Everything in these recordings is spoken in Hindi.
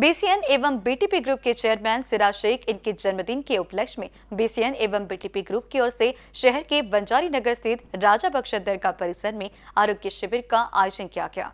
बीसीएन एवं बीटीपी ग्रुप के चेयरमैन सिराज शेख इनके जन्मदिन के उपलक्ष्य में बीसीएन एवं बीटीपी ग्रुप की ओर से शहर के बंजारी नगर स्थित राजा बख्शर दरगाह परिसर में आरोग्य शिविर का आयोजन किया गया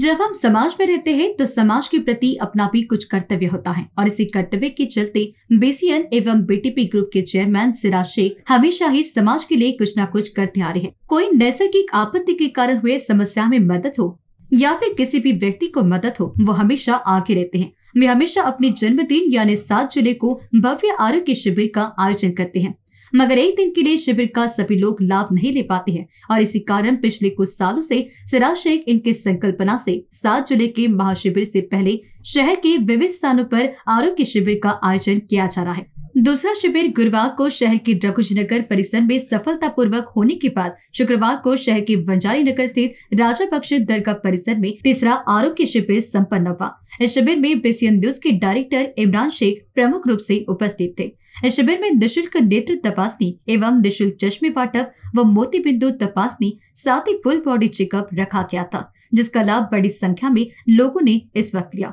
जब हम समाज में रहते हैं तो समाज के प्रति अपना भी कुछ कर्तव्य होता है और इसी कर्तव्य के चलते बीसीएन एवं बीटीपी ग्रुप के चेयरमैन सिराज शेख हमेशा ही समाज के लिए कुछ न कुछ करते आ रहे हैं कोई नैसर्गिक आपत्ति के कारण हुए समस्या में मदद हो या फिर किसी भी व्यक्ति को मदद हो वो हमेशा आगे रहते हैं वे हमेशा अपने जन्मदिन यानी सात जुलाई को भव्य आरोग्य शिविर का आयोजन करते हैं मगर एक दिन के लिए शिविर का सभी लोग लाभ नहीं ले पाते हैं और इसी कारण पिछले कुछ सालों से सिराज शेख इनके संकल्पना से सात जुलाई के महाशिविर से पहले शहर के विभिन्न स्थानों पर आरोग्य शिविर का आयोजन किया जा रहा है दूसरा शिविर गुरुवार को शहर के रघुज नगर परिसर में सफलतापूर्वक होने के बाद शुक्रवार को शहर के बंजारी नगर स्थित राजा पक्ष दरगाह परिसर में तीसरा आरोग्य शिविर संपन्न हुआ इस शिविर में बेसियन न्यूज के डायरेक्टर इमरान शेख प्रमुख रूप से उपस्थित थे इस शिविर में निःशुल्क नेत्र तपासनी एवं निःशुल्क चश्मे पाठक व मोती बिंदु तपासनी साथ ही फुल बॉडी चेकअप रखा गया था जिसका लाभ बड़ी संख्या में लोगों ने इस वक्त लिया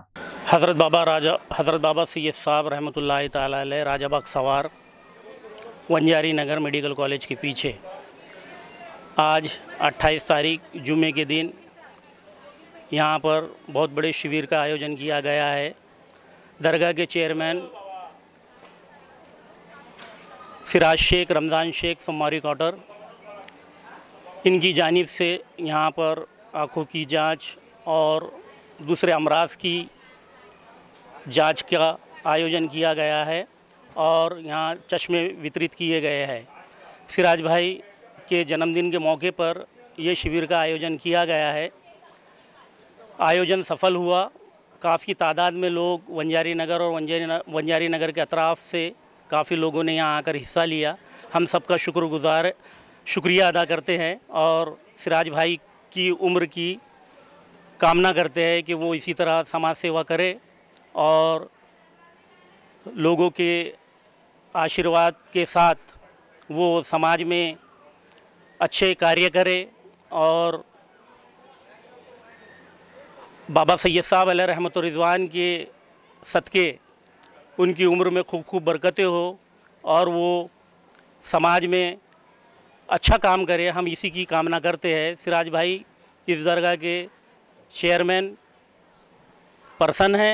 हजरत बाबा राजा हजरत बाबा सैद साहब रहमत ला राजाबाग सवार वंजारी नगर मेडिकल कॉलेज के पीछे आज 28 तारीख जुमे के दिन यहाँ पर बहुत बड़े शिविर का आयोजन किया गया है दरगाह के चेयरमैन सिराज शेख रमज़ान शेख सोमारी कॉटर इनकी जानिब से यहाँ पर आँखों की जांच और दूसरे अमराज की जांच का आयोजन किया गया है और यहाँ चश्मे वितरित किए गए हैं सिराज भाई के जन्मदिन के मौके पर ये शिविर का आयोजन किया गया है आयोजन सफल हुआ काफ़ी तादाद में लोग वंजारी नगर और वंजारी न, वंजारी नगर के अतराफ से काफ़ी लोगों ने यहाँ आकर हिस्सा लिया हम सबका शुक्रगुजार शुक्रिया अदा करते हैं और सिराज भाई की उम्र की कामना करते हैं कि वो इसी तरह समाज सेवा करे और लोगों के आशीर्वाद के साथ वो समाज में अच्छे कार्य करे और बाबा सैद साहब अल रहमत रिजवान के सदक़े उनकी उम्र में खूब खूब बरकतें हो और वो समाज में अच्छा काम करे हम इसी की कामना करते हैं सिराज भाई इस दरगाह के चेयरमैन पर्सन हैं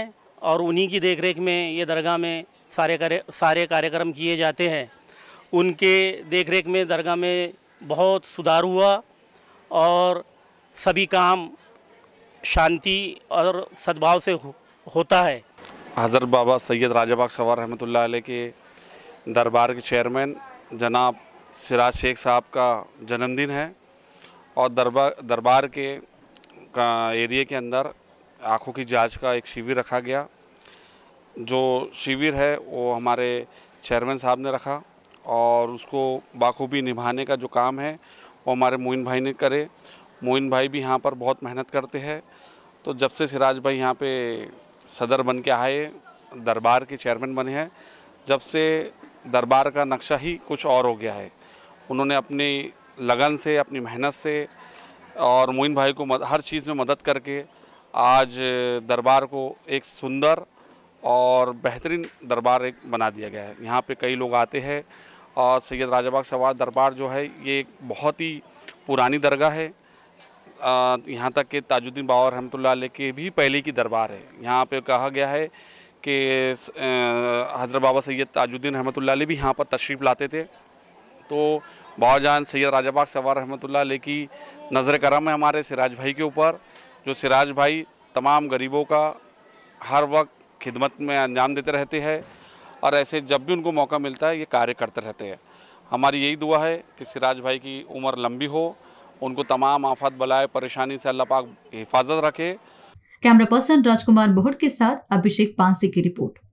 और उन्हीं की देखरेख में ये दरगाह में सारे कार्य सारे कार्यक्रम किए जाते हैं उनके देखरेख में दरगाह में बहुत सुधार हुआ और सभी काम शांति और सद्भाव से हो, होता है हज़रत बाबा सैयद राजाबाग सवार रहमत के दरबार के चेयरमैन जनाब सिराज शेख साहब का जन्मदिन है और दरबार दरबार के का एरिए के अंदर आँखों की जांच का एक शिविर रखा गया जो शिविर है वो हमारे चेयरमैन साहब ने रखा और उसको बाखूबी निभाने का जो काम है वो हमारे मोइन भाई ने करे मोइन भाई भी यहाँ पर बहुत मेहनत करते हैं तो जब से सिराज भाई यहाँ पे सदर बन के आए दरबार के चेयरमैन बने हैं जब से दरबार का नक्शा ही कुछ और हो गया है उन्होंने अपनी लगन से अपनी मेहनत से और मोइन भाई को मद, हर चीज़ में मदद करके आज दरबार को एक सुंदर और बेहतरीन दरबार एक बना दिया गया है यहाँ पे कई लोग आते हैं और सैयद राजाबाग सवार दरबार जो है ये एक बहुत ही पुरानी दरगाह है यहाँ तक के ताजुद्दीन बाबर रहमतुल्ला के भी पहले की दरबार है यहाँ पे कहा गया है कि हजरत बाबा सैयद ताजुद्दीन रहमतुल्ला भी यहाँ पर तशरीफ़ लाते थे तो बाबाजान सैयद राजाबाग सवार रहमतुल्ला लेकी नज़र करम है हमारे सिराज भाई के ऊपर जो सिराज भाई तमाम गरीबों का हर वक्त खिदमत में अंजाम देते रहते हैं और ऐसे जब भी उनको मौका मिलता है ये कार्य करते रहते हैं हमारी यही दुआ है कि सिराज भाई की उम्र लंबी हो उनको तमाम आफत बलाए परेशानी से अल्लाह पाक हिफाजत रखे कैमरा पर्सन राजकुमार बोहट के साथ अभिषेक पांसी की रिपोर्ट